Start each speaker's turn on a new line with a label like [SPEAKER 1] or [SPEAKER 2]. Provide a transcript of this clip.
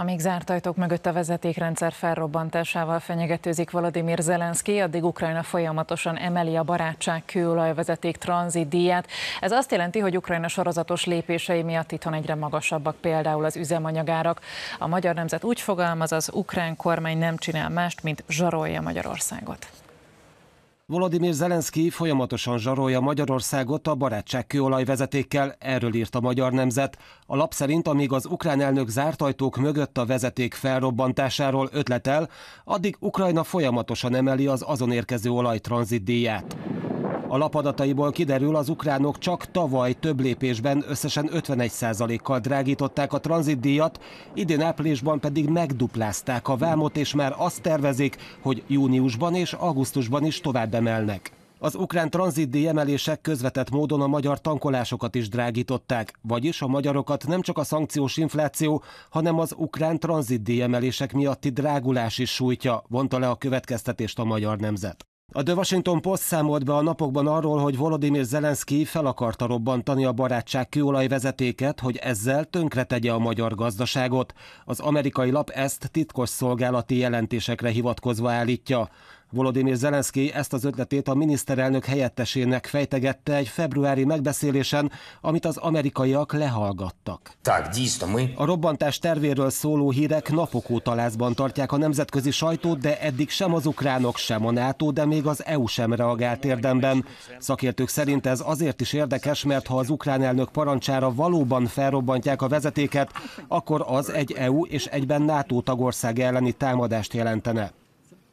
[SPEAKER 1] Amíg zárt ajtók mögött a vezetékrendszer felrobbantásával fenyegetőzik Vladimir Zelenszky, addig Ukrajna folyamatosan emeli a barátság kőolajvezeték tranzit díját. Ez azt jelenti, hogy Ukrajna sorozatos lépései miatt itthon egyre magasabbak például az üzemanyagárak. A magyar nemzet úgy fogalmaz, az ukrán kormány nem csinál mást, mint zsarolja Magyarországot.
[SPEAKER 2] Volodymyr Zelenszky folyamatosan zsarolja Magyarországot a barátság vezetékkel, erről írt a Magyar Nemzet. A lap szerint, amíg az ukrán elnök zárt ajtók mögött a vezeték felrobbantásáról ötletel, addig Ukrajna folyamatosan emeli az azon érkező olajtranzit díját. A lapadataiból kiderül, az ukránok csak tavaly több lépésben összesen 51%-kal drágították a tranzitdíjat, idén áprilisban pedig megduplázták a vámot, és már azt tervezik, hogy júniusban és augusztusban is tovább emelnek. Az ukrán tranzitdíj emelések közvetett módon a magyar tankolásokat is drágították, vagyis a magyarokat nem csak a szankciós infláció, hanem az ukrán tranzitdíj emelések miatti drágulás is sújtja, vonta le a következtetést a magyar nemzet. A The Washington Post számolt be a napokban arról, hogy Volodymyr Zelenszky fel akarta robbantani a barátság vezetéket, hogy ezzel tönkretegye a magyar gazdaságot. Az amerikai lap ezt titkos szolgálati jelentésekre hivatkozva állítja. Volodymyr Zelenszky ezt az ötletét a miniszterelnök helyettesének fejtegette egy februári megbeszélésen, amit az amerikaiak lehallgattak. A robbantás tervéről szóló hírek napok óta lázban tartják a nemzetközi sajtót, de eddig sem az ukránok, sem a NATO, de még az EU sem reagált érdemben. Szakértők szerint ez azért is érdekes, mert ha az ukrán elnök parancsára valóban felrobbantják a vezetéket, akkor az egy EU és egyben NATO tagország elleni támadást jelentene.